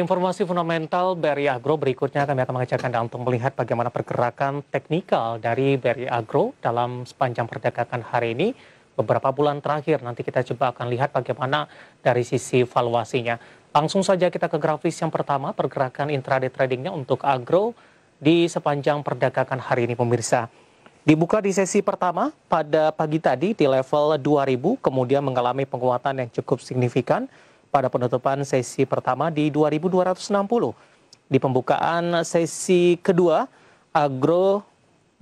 Informasi fundamental BRI Agro berikutnya kami akan mengajarkan Anda untuk melihat bagaimana pergerakan teknikal dari BRI Agro dalam sepanjang perdagangan hari ini. Beberapa bulan terakhir nanti kita coba akan lihat bagaimana dari sisi valuasinya. Langsung saja kita ke grafis yang pertama pergerakan intraday tradingnya untuk Agro di sepanjang perdagangan hari ini pemirsa. Dibuka di sesi pertama pada pagi tadi di level 2000 kemudian mengalami penguatan yang cukup signifikan pada penutupan sesi pertama di 2260. Di pembukaan sesi kedua, Agro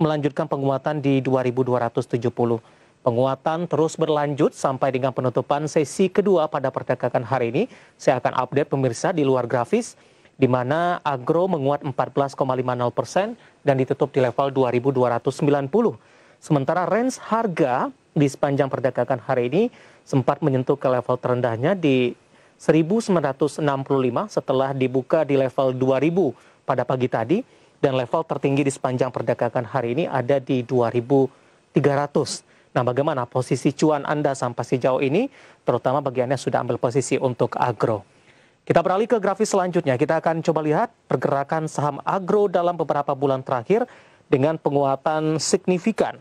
melanjutkan penguatan di 2270. Penguatan terus berlanjut sampai dengan penutupan sesi kedua pada perdagangan hari ini. Saya akan update pemirsa di luar grafis di mana agro menguat 14,50 persen dan ditutup di level 2.290. Sementara range harga di sepanjang perdagangan hari ini sempat menyentuh ke level terendahnya di 1965 setelah dibuka di level 2000 pada pagi tadi dan level tertinggi di sepanjang perdagangan hari ini ada di 2300. Nah, bagaimana posisi cuan Anda sampai sejauh ini terutama bagi Anda yang sudah ambil posisi untuk agro? Kita beralih ke grafis selanjutnya. Kita akan coba lihat pergerakan saham agro dalam beberapa bulan terakhir dengan penguatan signifikan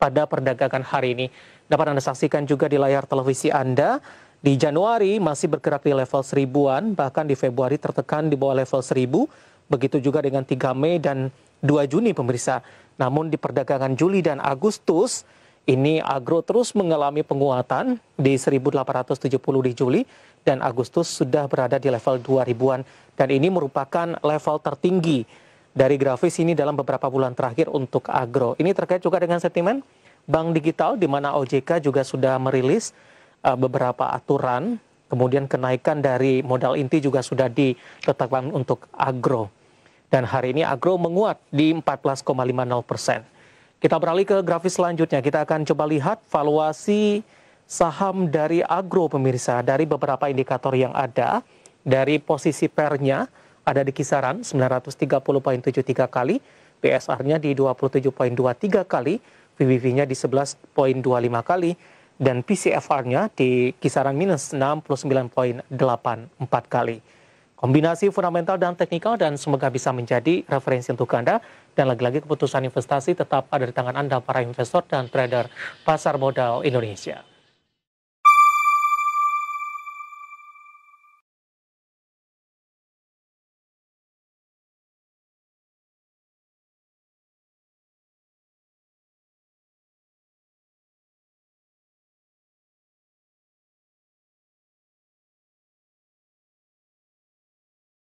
pada perdagangan hari ini. Dapat Anda saksikan juga di layar televisi Anda di Januari masih bergerak di level seribuan, bahkan di Februari tertekan di bawah level seribu. Begitu juga dengan 3 Mei dan 2 Juni pemirsa. Namun di perdagangan Juli dan Agustus ini agro terus mengalami penguatan di 1870 di Juli dan Agustus sudah berada di level 2000-an dan ini merupakan level tertinggi dari grafis ini dalam beberapa bulan terakhir untuk agro. Ini terkait juga dengan sentimen bank digital di mana OJK juga sudah merilis uh, beberapa aturan, kemudian kenaikan dari modal inti juga sudah ditetapkan untuk agro. Dan hari ini agro menguat di 14,50 persen. Kita beralih ke grafis selanjutnya. Kita akan coba lihat valuasi saham dari agro pemirsa dari beberapa indikator yang ada dari posisi pernya ada di kisaran 930.73 kali, PSR-nya di 27.23 kali, VVV-nya di 11.25 kali, dan PCFR-nya di kisaran minus 69.84 kali. Kombinasi fundamental dan teknikal dan semoga bisa menjadi referensi untuk Anda. Dan lagi-lagi keputusan investasi tetap ada di tangan Anda para investor dan trader pasar modal Indonesia.